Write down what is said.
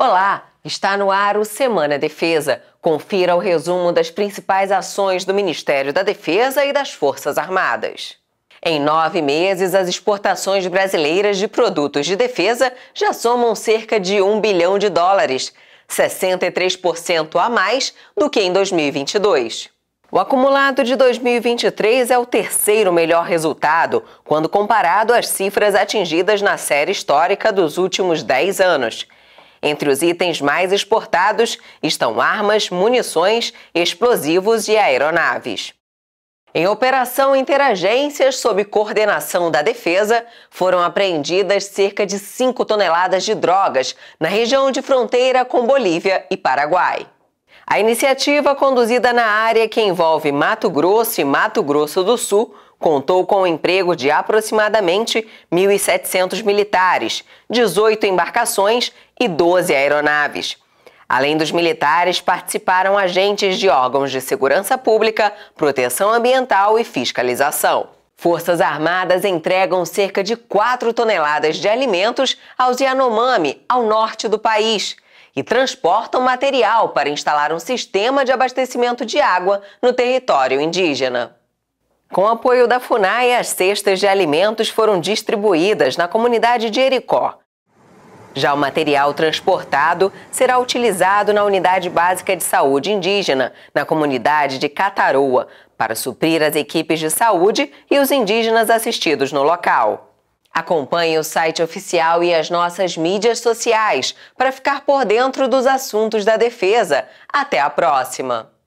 Olá, está no ar o Semana Defesa. Confira o resumo das principais ações do Ministério da Defesa e das Forças Armadas. Em nove meses, as exportações brasileiras de produtos de defesa já somam cerca de um bilhão de dólares, 63% a mais do que em 2022. O acumulado de 2023 é o terceiro melhor resultado quando comparado às cifras atingidas na série histórica dos últimos 10 anos. Entre os itens mais exportados estão armas, munições, explosivos e aeronaves. Em operação Interagências, sob coordenação da Defesa, foram apreendidas cerca de 5 toneladas de drogas na região de fronteira com Bolívia e Paraguai. A iniciativa conduzida na área que envolve Mato Grosso e Mato Grosso do Sul contou com o emprego de aproximadamente 1.700 militares, 18 embarcações e 12 aeronaves. Além dos militares, participaram agentes de órgãos de segurança pública, proteção ambiental e fiscalização. Forças Armadas entregam cerca de 4 toneladas de alimentos aos Yanomami, ao norte do país, e transportam material para instalar um sistema de abastecimento de água no território indígena. Com apoio da FUNAI, as cestas de alimentos foram distribuídas na comunidade de Ericó. Já o material transportado será utilizado na Unidade Básica de Saúde Indígena, na comunidade de Cataroa, para suprir as equipes de saúde e os indígenas assistidos no local. Acompanhe o site oficial e as nossas mídias sociais para ficar por dentro dos assuntos da defesa. Até a próxima!